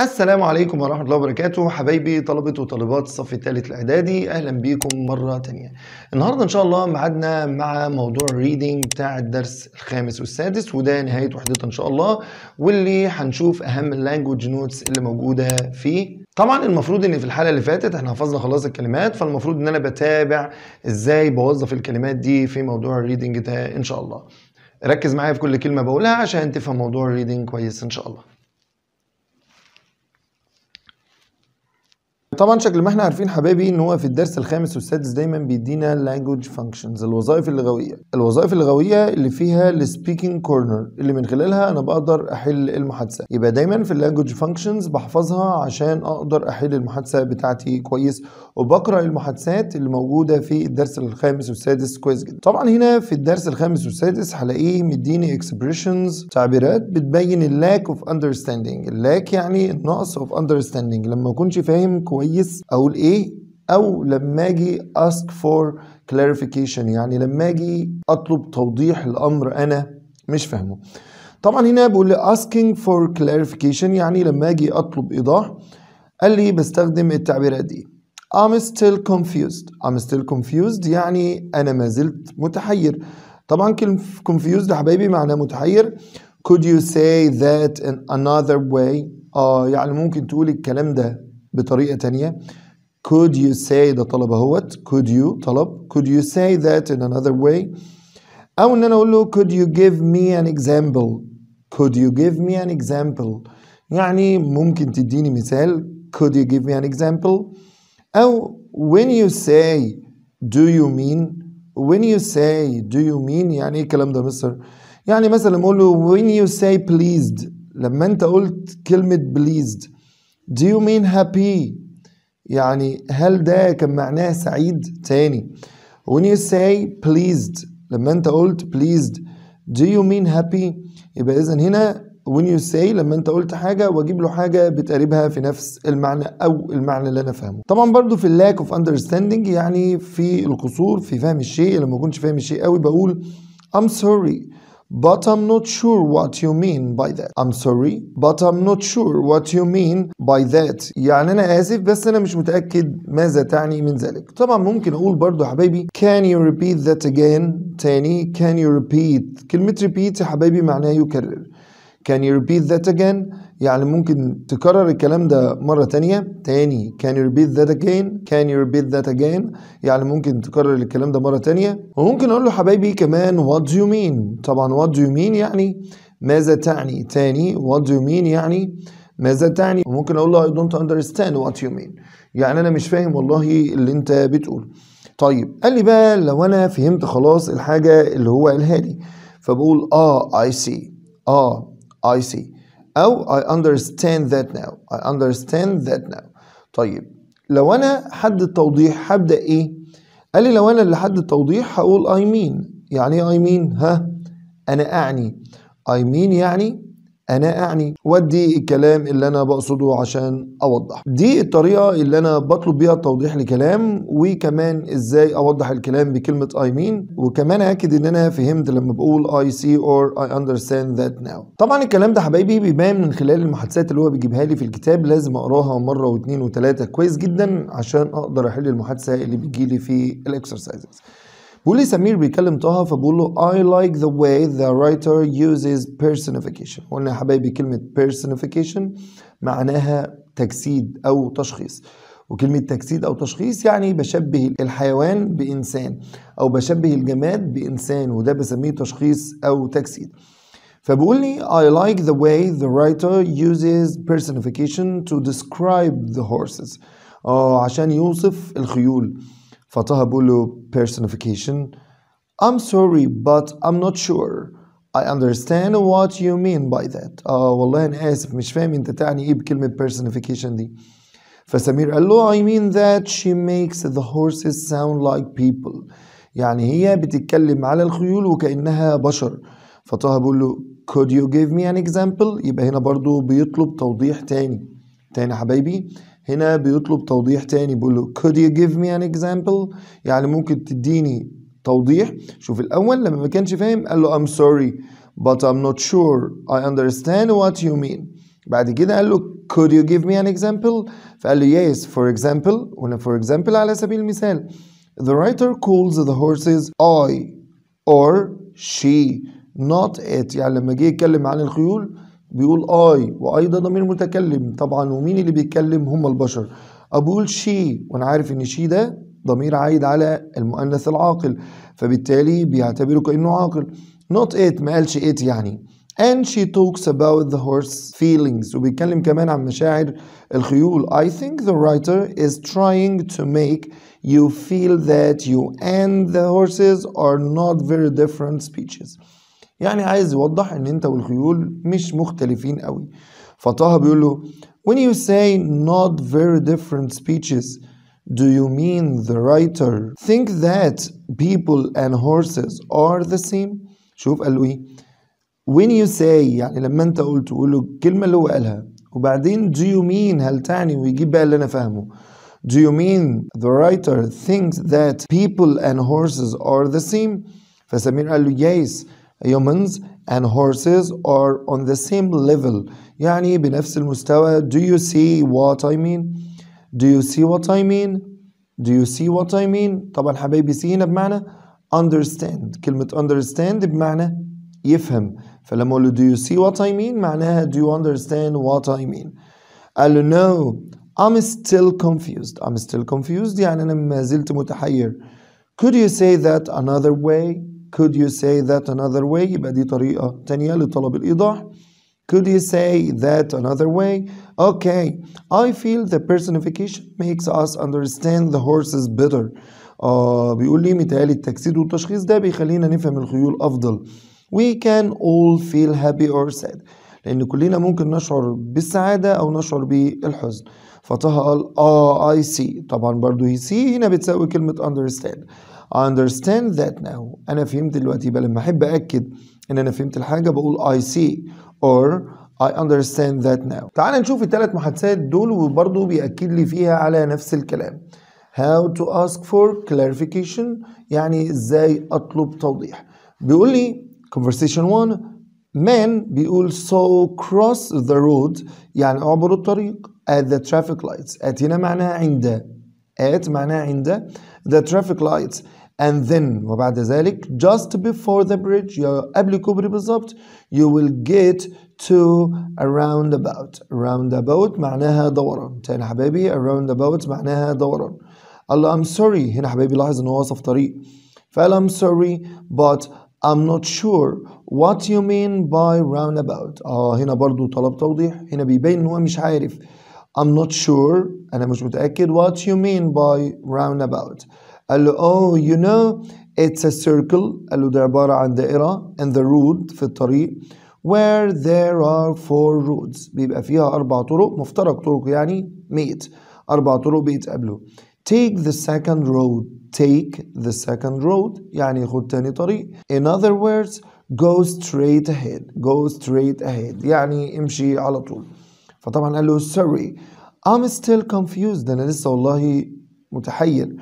السلام عليكم ورحمة الله وبركاته حبايبي طلبة وطالبات الصف الثالث الإعدادي أهلا بيكم مرة تانية النهاردة إن شاء الله ميعادنا مع موضوع الريدنج بتاع الدرس الخامس والسادس وده نهاية وحدتها إن شاء الله واللي هنشوف أهم اللانجوج نوتس اللي موجودة فيه طبعا المفروض ان في الحلقه اللي فاتت احنا حفظنا خلاص الكلمات فالمفروض ان انا بتابع ازاي بوظف الكلمات دي في موضوع الريدنج ده ان شاء الله ركز معايا في كل كلمه بقولها عشان تفهم موضوع الريدنج كويس ان شاء الله طبعا شكل ما احنا عارفين حبايبي ان هو في الدرس الخامس والسادس دايما بيدينا لانجوج فانكشنز الوظائف اللغويه الوظائف اللغويه اللي فيها السبيكنج كورنر اللي من خلالها انا بقدر احل المحادثه يبقى دايما في اللانجوج فانكشنز بحفظها عشان اقدر احل المحادثه بتاعتي كويس وبقرا المحادثات اللي موجوده في الدرس الخامس والسادس كويس جدا طبعا هنا في الدرس الخامس والسادس هلاقيه مديني اكسبريشنز تعبيرات بتبين اللاك اوف اندرستاندينج اللاك يعني النقص اوف اندرستاندينج لما ما اكونش فاهم كويس كويس اقول ايه او لما اجي ask for clarification يعني لما اجي اطلب توضيح الامر انا مش فاهمه طبعا هنا بيقول لي asking for clarification يعني لما اجي اطلب ايضاح قال لي بستخدم التعبيرات دي I'm still confused I'm still confused يعني انا ما زلت متحير طبعا كلمة confused حبايبي معناه متحير could you say that in another way آه يعني ممكن تقول الكلام ده بطريقة تانية could you say ده طلب اهوت could you طلب could you say that in another way او ان انا اقول له could you give me an example could you give me an example يعني ممكن تديني مثال could you give me an example او when you say do you mean when you say do you mean يعني ايه الكلام ده مستر يعني مثلا اقول له when you say pleased لما انت قلت كلمة pleased Do you mean happy? يعني هل ده كان معناه سعيد؟ تاني When you say pleased لما انت قلت pleased Do you mean happy؟ يبقى إذا هنا when you say لما انت قلت حاجة واجيب له حاجة بتقريبها في نفس المعنى أو المعنى اللي أنا فاهمه. طبعا برضو في اللاك اوف understanding يعني في القصور في فهم الشيء لما ما اكونش فاهم الشيء قوي بقول I'm sorry but I'm not sure what you mean by that. I'm sorry, but I'm not sure what you mean by that. يعني أنا آسف بس أنا مش متأكد ماذا تعني من ذلك. طبعا ممكن أقول برضو يا حبايبي can you repeat that again تاني can you repeat كلمة repeat يا حبايبي معناه يكرر. Can you repeat that again يعني ممكن تكرر الكلام ده مرة تانية تاني Can you repeat that again Can you repeat that again يعني ممكن تكرر الكلام ده مرة تانية وممكن أقول له حبايبي كمان What do you mean طبعا What do you mean يعني ماذا تعني تاني What do you mean يعني ماذا تعني وممكن أقول له I don't understand what you mean يعني أنا مش فاهم والله اللي أنت بتقوله طيب قال لي بقى لو أنا فهمت خلاص الحاجة اللي هو قالها لي فبقول آه I see آه I see أو I understand that now I understand that now طيب لو أنا حد التوضيح هبدأ إيه؟ قال لي لو أنا اللي حد التوضيح هقول I mean يعني إيه I mean؟ ها؟ أنا أعني I mean يعني انا اعني ودي الكلام اللي انا بقصده عشان اوضح دي الطريقه اللي انا بطلب بيها التوضيح لكلام وكمان ازاي اوضح الكلام بكلمه اي I مين mean. وكمان اكد ان انا فهمت لما بقول اي سي اور اي اندرستاند ذات ناو طبعا الكلام ده حبايبي بيبان من خلال المحادثات اللي هو بيجيبها لي في الكتاب لازم اقراها مره واثنين وثلاثه كويس جدا عشان اقدر احل المحادثه اللي لي في الاكسرسايزز بيقول لي سمير بيكلم طه فبقول له I like the way the writer uses personification قلنا يا حبايبي كلمة personification معناها تجسيد أو تشخيص وكلمة تجسيد أو تشخيص يعني بشبه الحيوان بإنسان أو بشبه الجماد بإنسان وده بسميه تشخيص أو تجسيد فبيقول لي I like the way the writer uses personification to describe the horses آه عشان يوصف الخيول فطه بقول له personification I'm sorry but I'm not sure I understand what you mean by that آه والله أنا آسف مش فاهم أنت تعني إيه بكلمة personification دي فسمير قال له I mean that she makes the horses sound like people يعني هي بتتكلم على الخيول وكأنها بشر فطه بقول له could you give me an example يبقى هنا برضو بيطلب توضيح تاني تاني حبايبي هنا بيطلب توضيح تاني بيقول له could you give me an example يعني ممكن تديني توضيح شوف الأول لما ما كانش فاهم قال له I'm sorry but I'm not sure I understand what you mean بعد كده قال له could you give me an example فقال له yes for example ولا for example على سبيل المثال the writer calls the horses I or she not it يعني لما جه يتكلم عن الخيول بيقول اي واي ده ضمير متكلم طبعا ومين اللي بيتكلم هم البشر ابو يقول شي وانا عارف ان شي ده ضمير عايد على المؤنث العاقل فبالتالي بيعتبره كانه عاقل not it ما قالش it يعني and she talks about the horse feelings وبيتكلم كمان عن مشاعر الخيول I think the writer is trying to make you feel that you and the horses are not very different speeches يعني عايز يوضح ان انت والخيول مش مختلفين قوي فطه بيقول له when you say not very different speeches do you mean the writer think that people and horses are the same شوف قال له ايه when you say يعني لما انت قلت قول له الكلمه اللي هو قالها وبعدين do you mean هل تعني ويجيب بقى اللي انا فاهمه do you mean the writer thinks that people and horses are the same فسمير قال له yes humans and horses are on the same level يعني بنفس المستوى do you see what I mean do you see what I mean do you see what I mean طبعا حبايبي see هنا بمعنى understand كلمة understand بمعنى يفهم فلما أقول له do you see what I mean معناها do you understand what I mean قال له no I'm still confused I'm still confused يعني أنا ما زلت متحير could you say that another way Could you say that another way يبقى دي طريقة تانية لطلب الإيضاح Could you say that another way? Okay, I feel the personification makes us understand the horses better. آه بيقول لي متهيألي التجسيد والتشخيص ده بيخلينا نفهم الخيول أفضل. We can all feel happy or sad. لأن كلنا ممكن نشعر بالسعادة أو نشعر بالحزن. فطه قال آه I see. طبعا برضو he see هنا بتساوي كلمة understand. I understand that now أنا فهمت دلوقتي يبقى لما أحب أأكد إن أنا فهمت الحاجة بقول I see or I understand that now تعال نشوف الثلاث محادثات دول وبرضه بيأكد لي فيها على نفس الكلام How to ask for clarification يعني إزاي أطلب توضيح بيقول لي conversation 1 man بيقول so cross the road يعني اعبر الطريق at the traffic lights at هنا معناها عند at معناها عند the traffic lights and then وبعد ذلك just before the bridge you're قبل كوبري بالظبط you will get to a roundabout roundabout معناها دوران تاني حبايبي a roundabout معناها دوران قال I'm sorry هنا حبايبي لاحظ ان هو وصف طريق فقال I'm sorry but I'm not sure what you mean by roundabout اه هنا برضو طلب توضيح هنا بيبين ان هو مش عارف I'm not sure أنا مش متأكد what you mean by roundabout قال له oh you know it's a circle قال له ده عبارة عن دائرة and the road في الطريق where there are four roads بيبقى فيها أربع طرق مفترق طرق يعني meet أربع طرق بيتقابلوا take the second road take the second road يعني خد تاني طريق in other words go straight ahead go straight ahead يعني امشي على طول فطبعا قال له sorry I'm still confused أنا لسه والله متحير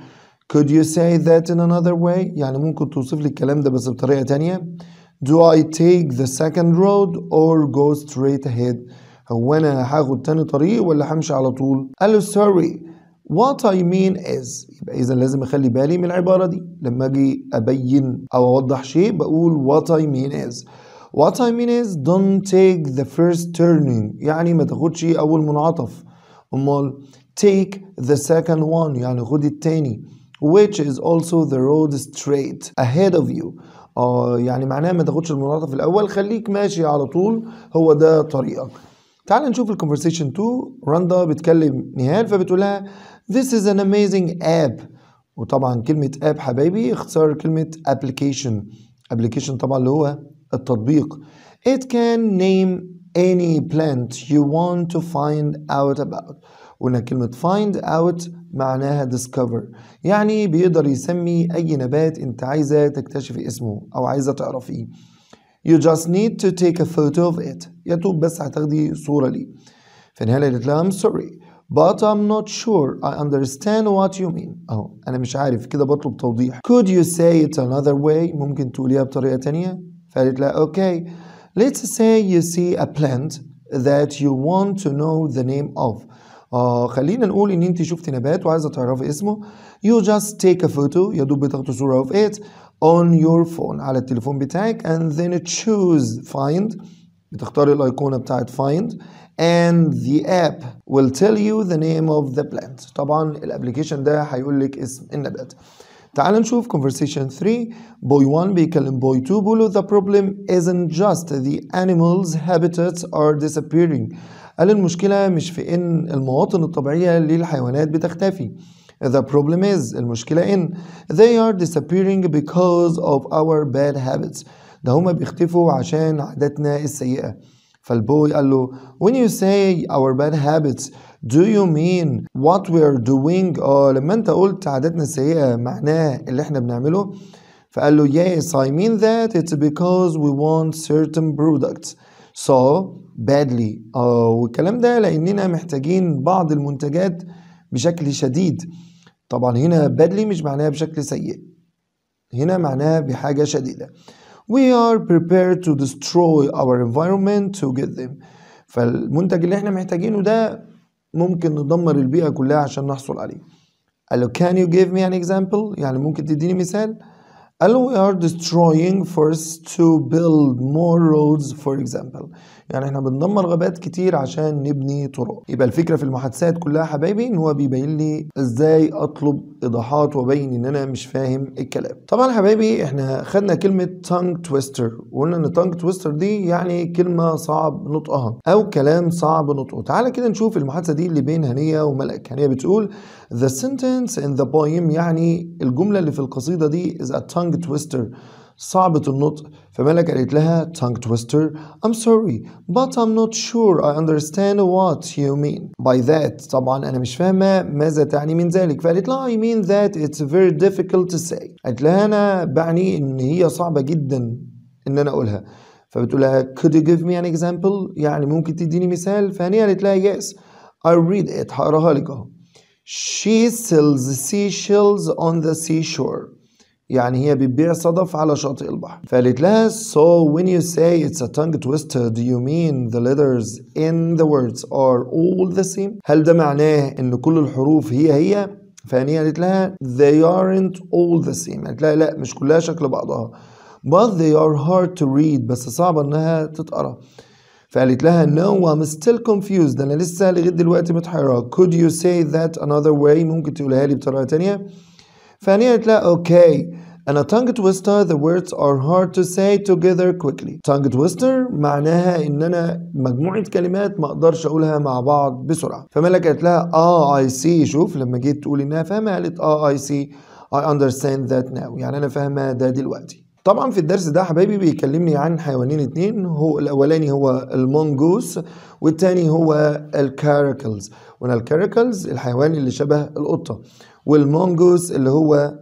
Could you say that in another way? يعني ممكن توصف لي الكلام ده بس بطريقة تانية. Do I take the second road or go straight ahead? هو أنا هاخد تاني طريق ولا همشي على طول؟ قال له sorry what I mean is يبقى إذا لازم أخلي بالي من العبارة دي لما أجي أبين أو أوضح شيء بقول what I mean is what I mean is don't take the first turning يعني ما تاخدش أول منعطف أمال take the second one يعني خد التاني which is also the road straight ahead of you اه يعني معناها ما تاخدش المنعطف الاول خليك ماشي على طول هو ده طريقك تعال نشوف الكونفرسيشن 2 راندا بتكلم نهال فبتقول لها this is an amazing app وطبعا كلمة app حبايبي اختصار كلمة application application طبعا اللي هو التطبيق it can name any plant you want to find out about قلنا كلمة find out معناها discover يعني بيقدر يسمي أي نبات أنت عايزة تكتشفي اسمه أو عايزة تعرفيه You just need to take a photo of it يا دوب بس هتاخدي صورة لي. في النهاية قالت لها I'm sorry But I'm not sure I understand what you mean أهو أنا مش عارف كده بطلب توضيح Could you say it another way ممكن تقوليها بطريقة تانية فقالت لها okay Let's say you see a plant that you want to know the name of. آه uh, خلينا نقول ان انت شفت نبات وعايزه تعرفي اسمه you just take a photo يا دوب بتاخدي صوره of it on your phone على التليفون بتاعك and then choose find بتختاري الايقونه بتاعت find and the app will tell you the name of the plant طبعا الابلكيشن ده هيقول لك اسم النبات تعال نشوف conversation 3 boy 1 بيكلم boy 2 بيقول the problem isn't just the animals habitats are disappearing قال المشكلة مش في إن المواطن الطبيعية للحيوانات بتختفي The problem is المشكلة إن they are disappearing because of our bad habits ده هما بيختفوا عشان عاداتنا السيئة فالبوي قال له when you say our bad habits do you mean what we are doing اه لما انت قلت عاداتنا السيئة معناه اللي احنا بنعمله فقال له yes I mean that it's because we want certain products so badly اه والكلام ده لاننا محتاجين بعض المنتجات بشكل شديد طبعا هنا badly مش معناها بشكل سيء هنا معناها بحاجة شديدة we are prepared to destroy our environment to get them فالمنتج اللي احنا محتاجينه ده ممكن ندمر البيئة كلها عشان نحصل عليه قال له can you give me an example يعني ممكن تديني مثال قال له we are destroying forests to build more roads for example يعني احنا بندمر غابات كتير عشان نبني طرق يبقى الفكره في المحادثات كلها حبايبي ان هو بيبين لي ازاي اطلب ايضاحات وابين ان انا مش فاهم الكلام طبعا حبايبي احنا خدنا كلمه تانج تويستر وقلنا ان تانج تويستر دي يعني كلمه صعب نطقها او كلام صعب نطقه تعالى كده نشوف المحادثه دي اللي بين هنيه وملك هنيه بتقول the sentence in the poem يعني الجمله اللي في القصيده دي is a tongue twister صعبة النطق فملك قالت لها tongue twister I'm sorry but I'm not sure I understand what you mean by that طبعا أنا مش فاهمة ماذا تعني من ذلك فقالت لها I mean that it's very difficult to say قالت لها أنا بعني إن هي صعبة جدا إن أنا أقولها فبتقول لها could you give me an example يعني ممكن تديني مثال فهني قالت لها yes I read it هقراها لك She sells seashells on the seashore يعني هي بتبيع صدف على شاطئ البحر فقالت لها so when you say it's a tongue twister do you mean the letters in the words are all the same هل ده معناه ان كل الحروف هي هي فهي قالت لها they aren't all the same قالت لها لا مش كلها شكل بعضها but they are hard to read بس صعب انها تتقرا فقالت لها no I'm still confused انا لسه لغايه دلوقتي متحيره could you say that another way ممكن تقولها لي بطريقه تانية فهي قالت لها okay And a tongue twister, the words are hard to say together quickly. Tongue twister معناها إن أنا مجموعة كلمات ما أقدرش أقولها مع بعض بسرعة. فمالك قالت لها آه I see شوف لما جيت تقول إنها فاهمة قالت آه I see I understand that now يعني أنا فاهمة ده دلوقتي. طبعا في الدرس ده حبايبي بيكلمني عن حيوانين اتنين هو الاولاني هو المونجوس والتاني هو الكاركلز وانا الكاركلز الحيوان اللي شبه القطه والمونجوس اللي هو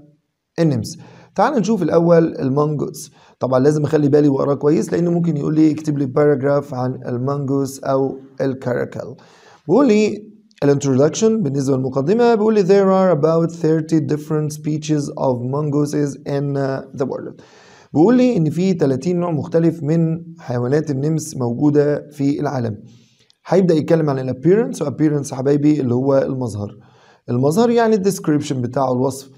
النمس تعال نشوف الاول المانجوس طبعا لازم اخلي بالي واقراه كويس لانه ممكن يقول لي اكتب لي باراجراف عن المانجوس او الكاراكل بيقول لي الانترودكشن بالنسبه للمقدمه بيقول لي there are about 30 different species of mongooses in uh, the world بيقول لي ان في 30 نوع مختلف من حيوانات النمس موجوده في العالم هيبدا يتكلم عن الابيرنس وابيرنس حبايبي اللي هو المظهر المظهر يعني الديسكريبشن بتاعه الوصف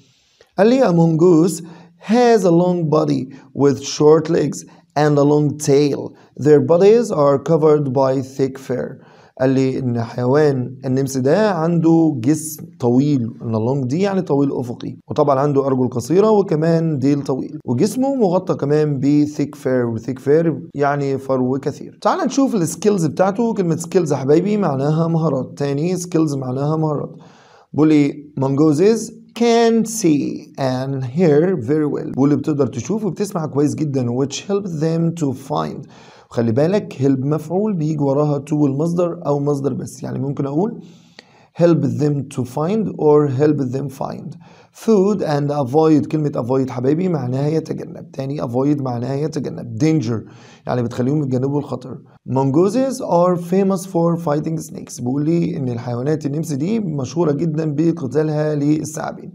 قال لي among mongoose has a long body with short legs and a long tail. Their bodies are covered by thick fur. قال لي ان حيوان النمس ده عنده جسم طويل ان لونج دي يعني طويل افقي وطبعا عنده ارجل قصيره وكمان ديل طويل وجسمه مغطى كمان بثيك فير وثيك فير يعني فرو كثير تعال نشوف السكيلز بتاعته كلمه سكيلز يا حبايبي معناها مهارات تاني سكيلز معناها مهارات بولي لي مانجوزز can see and hear very well واللي بتقدر تشوف وبتسمع كويس جدا which help them to find خلي بالك help مفعول بيجي وراها to المصدر أو مصدر بس يعني ممكن أقول help them to find or help them find food and avoid كلمة avoid حبايبي معناها يتجنب تاني avoid معناها يتجنب danger يعني بتخليهم يتجنبوا الخطر mongooses are famous for fighting snakes بيقول لي ان الحيوانات النمس دي مشهورة جدا بقتالها للثعابين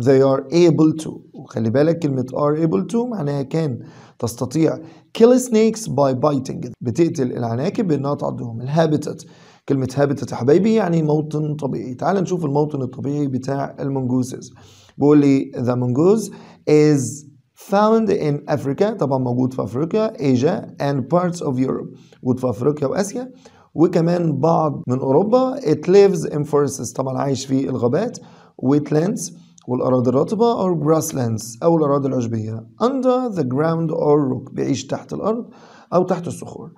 they are able to وخلي بالك كلمة are able to معناها كان تستطيع kill snakes by biting بتقتل العناكب بانها تعضهم الهابيتات كلمة يا حبايبي يعني موطن طبيعي تعال نشوف الموطن الطبيعي بتاع المونجوزز Bully the mongoose is found in Africa طبعا موجود في أفريقيا Asia and parts of Europe موجود في أفريقيا وآسيا وكمان بعض من أوروبا it lives in forests طبعا عايش في الغابات wetlands والأراضي الرطبة or grasslands أو الأراضي العشبية under the ground or rock بيعيش تحت الأرض أو تحت الصخور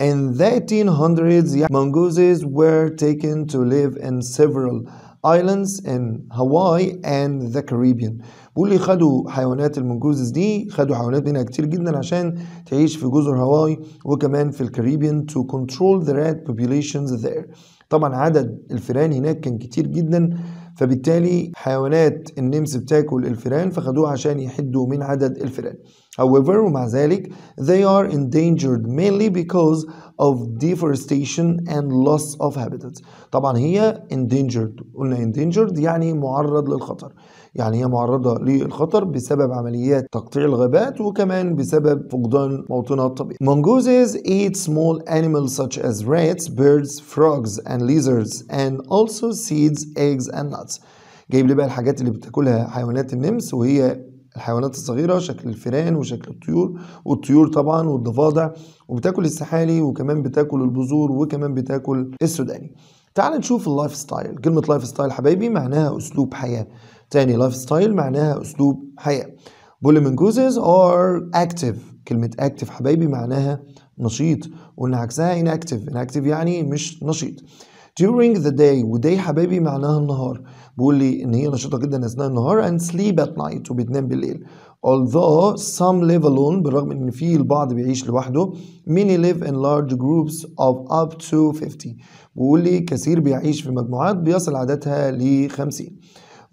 In the 1800s, mongooses were taken to live in several ايلاندز ان هاواي اند ذا كاريبيان واللي لي خدوا حيوانات المنجوزز دي خدوا حيوانات منها كتير جدا عشان تعيش في جزر هاواي وكمان في الكاريبيان to control the rat populations there طبعا عدد الفئران هناك كان كتير جدا فبالتالي حيوانات النمس بتاكل الفئران فخدوها عشان يحدوا من عدد الفئران However, umazalik, they are endangered mainly because of deforestation and loss of habitats. طبعا هي endangered قلنا endangered يعني معرض للخطر يعني هي معرضة للخطر بسبب عمليات تقطيع الغابات وكمان بسبب فقدان موطنها الطبيعي. Mongooses eat small animals such as rats, birds, frogs and lizards and also seeds, eggs and nuts. جايب لي بقى الحاجات اللي بتاكلها حيوانات النمس وهي الحيوانات الصغيرة شكل الفئران وشكل الطيور والطيور طبعا والضفادع وبتاكل السحالي وكمان بتاكل البذور وكمان بتاكل السوداني تعال نشوف اللايف ستايل كلمة لايف ستايل حبايبي معناها أسلوب حياة تاني لايف ستايل معناها أسلوب حياة Bulimingoses ار اكتف كلمة اكتف حبايبي معناها نشيط وإن عكسها inactive inactive يعني مش نشيط during the day وday حبايبي معناها النهار بيقول لي ان هي نشيطه جدا اثناء النهار and sleep at night وبتنام بالليل although some live alone بالرغم ان في البعض بيعيش لوحده many live in large groups of up to 50 بيقول لي كثير بيعيش في مجموعات بيصل عددها ل 50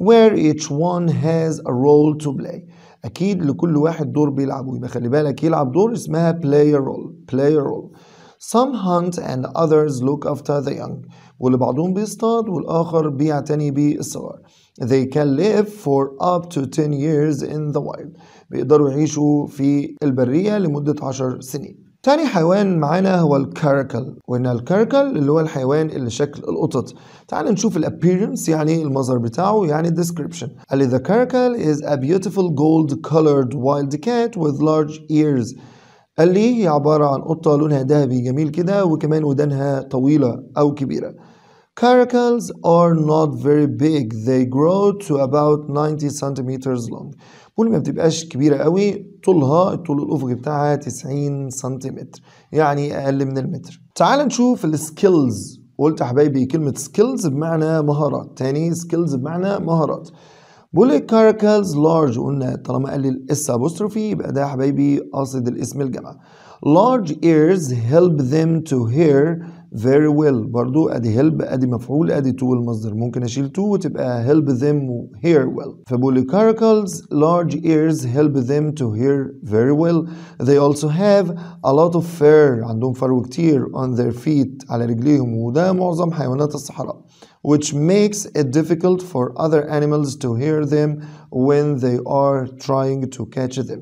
where each one has a role to play اكيد لكل واحد دور بيلعبه يبقى خلي بالك يلعب دور اسمها player role player role Some hunt and others look after the young واللي بعضهم بيصطاد والآخر بيعتني بالصغار They can live for up to 10 years in the wild بيقدروا يعيشوا في البرية لمدة 10 سنين تاني حيوان معانا هو الكاركل وهنا الكاركل اللي هو الحيوان اللي شكل القطط تعال نشوف الابييرنس يعني المظهر بتاعه يعني الديسكريبشن قال لي the caracal is a beautiful gold colored wild cat with large ears قال لي هي عبارة عن قطة لونها ذهبي جميل كده وكمان ودانها طويلة أو كبيرة Caracals are not very big they grow to about 90 centimeters long بول ما بتبقاش كبيرة قوي طولها الطول الأفقي بتاعها 90 سنتيمتر يعني أقل من المتر تعال نشوف السكيلز قلت يا حبايبي كلمة سكيلز بمعنى مهارات تاني سكيلز بمعنى مهارات بقول لك كاركلز لارج قلنا طالما قال لي الاس ابوستروفي يبقى ده يا حبايبي قاصد الاسم الجمع large ears help them to hear very well برضو ادي help ادي مفعول ادي تو المصدر ممكن اشيل تو وتبقى help them هير ويل فبقول كاركلز لارج ايرز هيلب ذيم to hear فيري well they also have a lot of fur عندهم فرو كتير on their feet على رجليهم وده معظم حيوانات الصحراء which makes it difficult for other animals to hear them when they are trying to catch them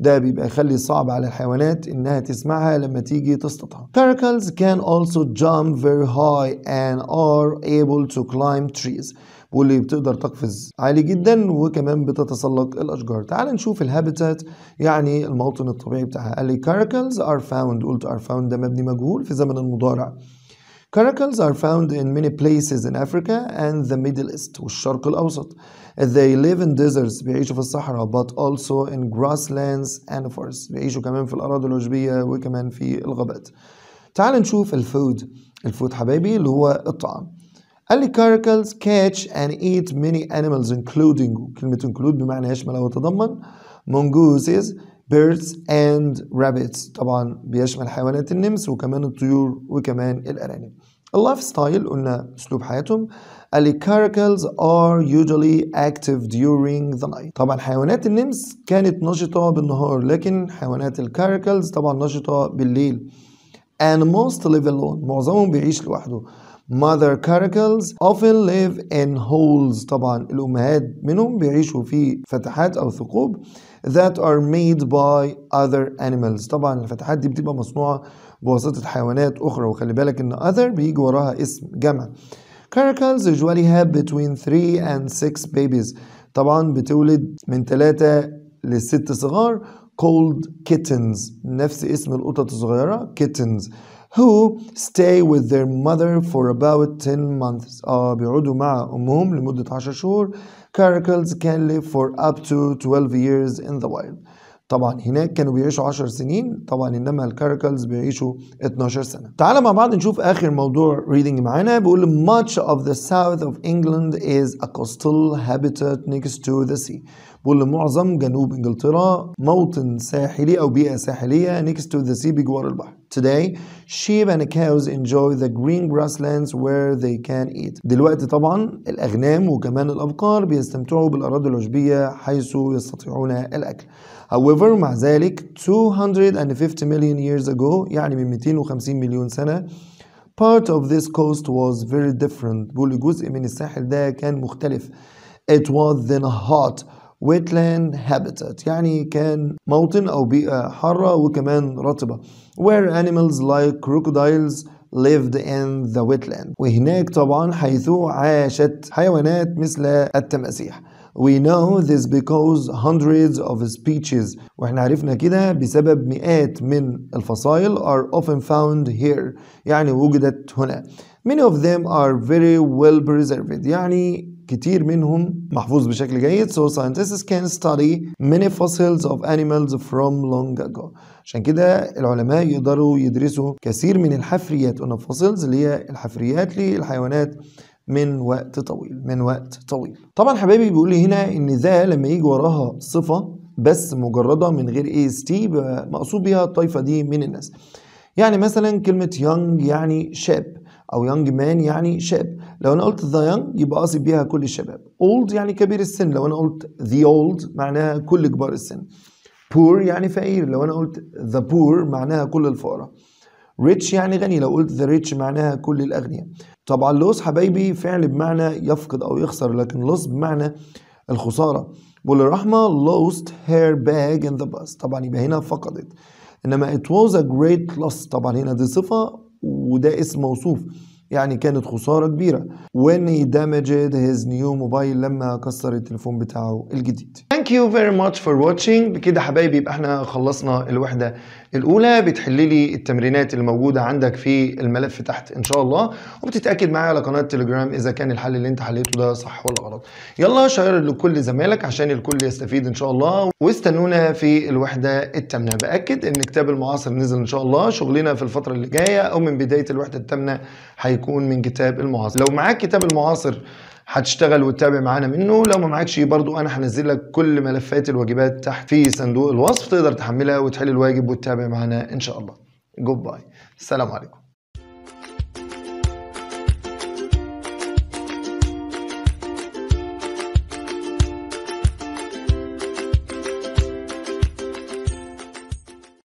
ده بيبقى يخلي صعب على الحيوانات انها تسمعها لما تيجي تصطادها. Caracals can also jump very high and are able to climb trees. واللي بتقدر تقفز عالي جدا وكمان بتتسلق الاشجار. تعال نشوف الهابيتات يعني الموطن الطبيعي بتاعها. قال لي caracals are found قلت are found ده مبني مجهول في زمن المضارع. Caracals are found in many places in Africa and the Middle East والشرق الأوسط. They live in deserts بيعيشوا في الصحراء but also in grasslands and forests بيعيشوا كمان في الأراضي العشبية وكمان في الغابات. تعال نشوف الفود. الفود حبايبي اللي هو الطعام. قال لي caracals catch and eat many animals including كلمة include بمعنى يشمل أو يتضمن mongooses birds and rabbits طبعا بيشمل حيوانات النمس وكمان الطيور وكمان الأرانب. اللايف ستايل قلنا اسلوب حياتهم اللي لي caracals are usually active during the night طبعا حيوانات النمس كانت نشطة بالنهار لكن حيوانات الكاركلز طبعا نشطة بالليل and most live alone معظمهم بيعيش لوحده mother caracals often live in holes طبعا الأمهات منهم بيعيشوا في فتحات أو ثقوب that are made by other animals طبعا الفتحات دي بتبقى مصنوعة بواسطة حيوانات أخرى وخلي بالك إن other بيجي وراها اسم جمع Caracals usually have between 3 and 6 babies طبعا بتولد من 3 لست صغار called kittens نفس اسم القطط الصغيرة kittens who stay with their mother for about 10 months آه بيقعدوا مع أمهم لمدة 10 شهور Caracals can live for up to 12 years in the wild طبعا هناك كانوا بيعيشوا 10 سنين طبعا انما الكاركلز بيعيشوا 12 سنه تعالى مع بعض نشوف اخر موضوع ريدنج معانا بيقول much of the south of England is a coastal habitat next to the sea بيقول معظم جنوب انجلترا موطن ساحلي او بيئه ساحليه next to the sea بجوار البحر Today, sheep and cows enjoy the green grasslands where they can eat. دلوقتي طبعا الأغنام وكمان الأبقار بيستمتعوا بالأراضي العشبية حيث يستطيعون الأكل. However, مع ذلك 250 million years ago يعني من 250 مليون سنة part of this coast was very different. بيقول جزء من الساحل ده كان مختلف. It was then hot wetland habitat يعني كان موطن أو بيئة حارة وكمان رطبة. where animals like crocodiles lived in the wetland وهناك طبعا حيث عاشت حيوانات مثل التماسيح We know this because hundreds of species واحنا عرفنا كده بسبب مئات من الفصائل are often found here يعني وجدت هنا Many of them are very well preserved يعني كتير منهم محفوظ بشكل جيد so scientists can study many fossils of animals from long ago عشان كده العلماء يقدروا يدرسوا كثير من الحفريات on fossils اللي هي الحفريات للحيوانات من وقت طويل من وقت طويل طبعا حبايبي بيقول لي هنا ان ذا لما يجي وراها صفه بس مجرده من غير اي اس تي مقصود بيها الطائفه دي من الناس يعني مثلا كلمه يونج يعني شاب او يونج مان يعني شاب لو انا قلت ذا يونج يبقى قصدي بيها كل الشباب اولد يعني كبير السن لو انا قلت ذا اولد معناها كل كبار السن بور يعني فقير لو انا قلت ذا بور معناها كل الفقراء ريتش يعني غني لو قلت ذا ريتش معناها كل الاغنياء طبعا لوس حبايبي فعل بمعنى يفقد او يخسر لكن لوس بمعنى الخساره والرحمه lost her bag in the bus طبعا يبقى هنا فقدت انما it was a great loss طبعا هنا دي صفه وده اسم موصوف يعني كانت خسارة كبيرة when he damaged his new mobile لما كسر التليفون بتاعه الجديد thank you very much for watching بكده حبايبي يبقى احنا خلصنا الوحدة الاولى بتحللي لي التمرينات اللي موجوده عندك في الملف تحت ان شاء الله وبتتاكد معايا على قناه تليجرام اذا كان الحل اللي انت حليته ده صح ولا غلط يلا شير لكل زمايلك عشان الكل يستفيد ان شاء الله واستنونا في الوحده الثامنه باكد ان كتاب المعاصر نزل ان شاء الله شغلنا في الفتره اللي جايه او من بدايه الوحده الثامنه هيكون من كتاب المعاصر لو معاك كتاب المعاصر هتشتغل وتتابع معانا منه لو ما معكش برضو انا هنزل لك كل ملفات الواجبات تحت في صندوق الوصف تقدر تحملها وتحل الواجب وتتابع معانا ان شاء الله جود باي السلام عليكم